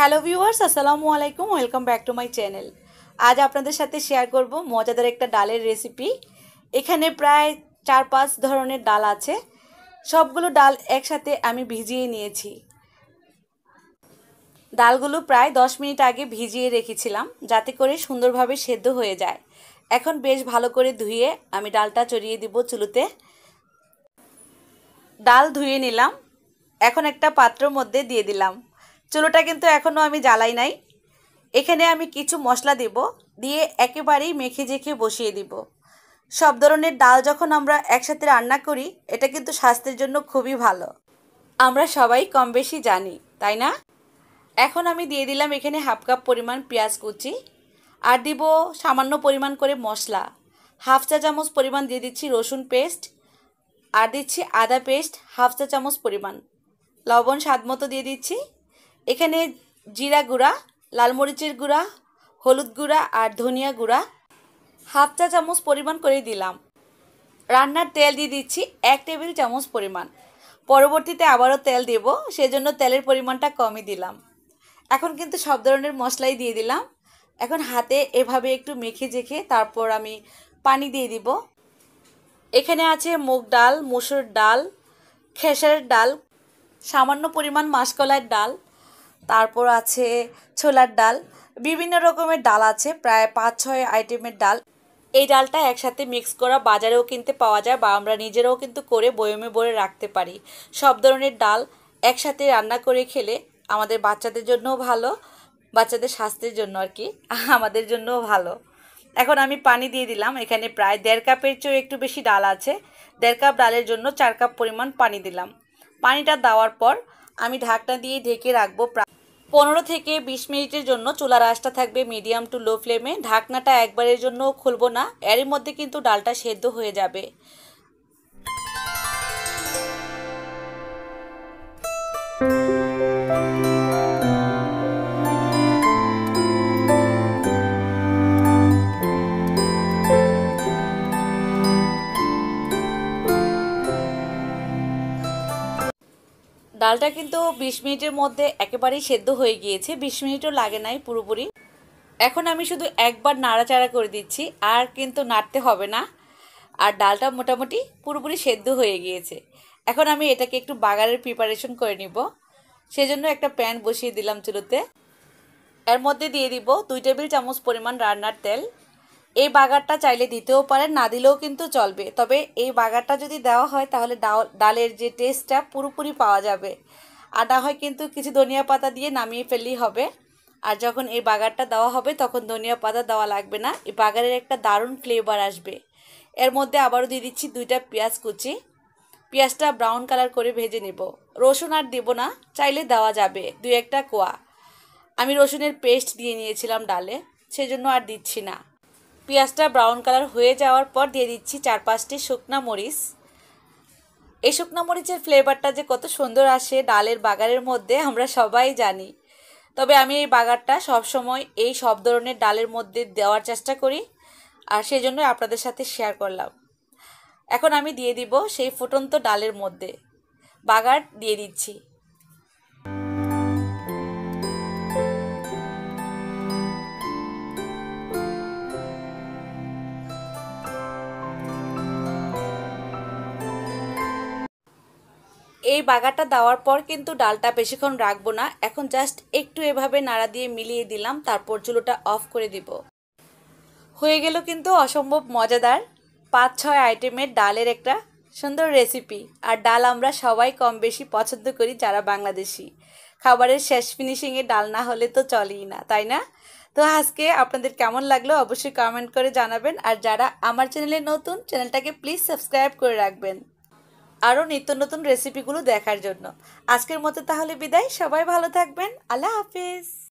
hello viewers আসসালামু আলাইকুম welcome back to my channel আজ আপনাদের সাথে শেয়ার করব মজাদার একটা ডালের রেসিপি এখানে প্রায় চার পাঁচ ধরনের ডাল আছে সবগুলো ডাল একসাথে আমি ভিজিয়ে নিয়েছি ডালগুলো প্রায় দশ মিনিট আগে ভিজিয়ে রেখেছিলাম যাতে করে সুন্দরভাবে সেদ্ধ হয়ে যায় এখন বেশ ভালো করে ধুয়ে আমি ডালটা চড়িয়ে দিব চুলুতে ডাল ধুয়ে নিলাম এখন একটা পাত্রর মধ্যে দিয়ে দিলাম চুলোটা কিন্তু এখনও আমি জ্বালাই নাই এখানে আমি কিছু মশলা দেব দিয়ে একেবারেই মেখে জেখে বসিয়ে দিব সব ধরনের ডাল যখন আমরা একসাথে রান্না করি এটা কিন্তু স্বাস্থ্যের জন্য খুবই ভালো আমরা সবাই কম বেশি জানি তাই না এখন আমি দিয়ে দিলাম এখানে হাফ কাপ পরিমাণ পেঁয়াজ কুচি আর দিব সামান্য পরিমাণ করে মশলা হাফ চা চামচ পরিমাণ দিয়ে দিচ্ছি রসুন পেস্ট আর দিচ্ছি আদা পেস্ট হাফ চা চামচ পরিমাণ লবণ স্বাদ মতো দিয়ে দিচ্ছি এখানে জিরা গুঁড়া লাল মরিচের গুঁড়া হলুদ গুঁড়া আর ধনিয়া গুঁড়া হাফ চা চামচ পরিমাণ করে দিলাম রান্নার তেল দিয়ে দিচ্ছি এক টেবিল চামচ পরিমাণ পরবর্তীতে আবারও তেল দেব সেজন্য তেলের পরিমাণটা কমই দিলাম এখন কিন্তু সব ধরনের মশলাই দিয়ে দিলাম এখন হাতে এভাবে একটু মেখে জেখে তারপর আমি পানি দিয়ে দিব এখানে আছে মুগ ডাল মুসুর ডাল খেসারের ডাল সামান্য পরিমাণ মাসকলার ডাল তারপর আছে ছোলার ডাল বিভিন্ন রকমের ডাল আছে প্রায় পাঁচ ছয় আইটেমের ডাল এই ডালটা একসাথে মিক্স করা বাজারেও কিনতে পাওয়া যায় বা আমরা নিজেরাও কিন্তু করে বয়মে বয়ে রাখতে পারি সব ধরনের ডাল একসাথে রান্না করে খেলে আমাদের বাচ্চাদের জন্যও ভালো বাচ্চাদের স্বাস্থ্যের জন্য আর কি আমাদের জন্যও ভালো এখন আমি পানি দিয়ে দিলাম এখানে প্রায় দেড় কাপের চেয়েও একটু বেশি ডাল আছে দেড় কাপ ডালের জন্য চার কাপ পরিমাণ পানি দিলাম পানিটা দেওয়ার পর আমি ঢাকটা দিয়ে ঢেকে রাখবো পনেরো থেকে বিশ মিনিটের জন্য চুলার আঁচটা থাকবে মিডিয়াম টু লো ফ্লেমে ঢাকনাটা একবারের জন্য খুলবো না এরই মধ্যে কিন্তু ডালটা সেদ্ধ হয়ে যাবে thank you ডালটা কিন্তু ২০ মিনিটের মধ্যে একেবারেই সেদ্ধ হয়ে গিয়েছে ২০ মিনিটও লাগে নাই পুরোপুরি এখন আমি শুধু একবার নাড়াচাড়া করে দিচ্ছি আর কিন্তু নাড়তে হবে না আর ডালটা মোটামুটি পুরোপুরি সেদ্ধ হয়ে গিয়েছে এখন আমি এটাকে একটু বাগারের প্রিপারেশন করে নিব সেজন্য একটা প্যান বসিয়ে দিলাম চুলোতে এর মধ্যে দিয়ে দিব দুই টেবিল চামচ পরিমাণ রান্নার তেল এই বাগারটা চাইলে দিতেও পারেন না দিলেও কিন্তু চলবে তবে এই বাগারটা যদি দেওয়া হয় তাহলে ডালের যে টেস্টটা পুরোপুরি পাওয়া যাবে আর না হয় কিন্তু কিছু ধনিয়া পাতা দিয়ে নামিয়ে ফেললেই হবে আর যখন এই বাগারটা দেওয়া হবে তখন ধনিয়া পাতা দেওয়া লাগবে না এই বাগারের একটা দারুণ ফ্লেভার আসবে এর মধ্যে আবারও দিয়ে দিচ্ছি দুইটা পেঁয়াজ কুচি পেঁয়াজটা ব্রাউন কালার করে ভেজে নেব রসুন আর দেবো না চাইলে দেওয়া যাবে দুই একটা কোয়া আমি রসুনের পেস্ট দিয়ে নিয়েছিলাম ডালে সেজন্য আর দিচ্ছি না পেঁয়াজটা ব্রাউন কালার হয়ে যাওয়ার পর দিয়ে দিচ্ছি চার পাঁচটি শুকনা মরিচ এই শুকনা মরিচের ফ্লেভারটা যে কত সুন্দর আসে ডালের বাগারের মধ্যে আমরা সবাই জানি তবে আমি এই বাগারটা সবসময় এই সব ধরনের ডালের মধ্যে দেওয়ার চেষ্টা করি আর সেই জন্য আপনাদের সাথে শেয়ার করলাম এখন আমি দিয়ে দিব সেই ফুটন্ত ডালের মধ্যে বাগার দিয়ে দিচ্ছি এই বাগাটা দেওয়ার পর কিন্তু ডালটা বেশিক্ষণ রাখবো না এখন জাস্ট একটু এভাবে নাড়া দিয়ে মিলিয়ে দিলাম তারপর চুলোটা অফ করে দিব হয়ে গেল কিন্তু অসম্ভব মজাদার পাঁচ ছয় আইটেমের ডালের একটা সুন্দর রেসিপি আর ডাল আমরা সবাই কম বেশি পছন্দ করি যারা বাংলাদেশি খাবারের শেষ ফিনিশিংয়ে ডাল না হলে তো চলেই না তাই না তো আজকে আপনাদের কেমন লাগলো অবশ্যই কমেন্ট করে জানাবেন আর যারা আমার চ্যানেলে নতুন চ্যানেলটাকে প্লিজ সাবস্ক্রাইব করে রাখবেন আরও নিত্য নতুন রেসিপিগুলো দেখার জন্য আজকের মতো তাহলে বিদায় সবাই ভালো থাকবেন আল্লাহ হাফিজ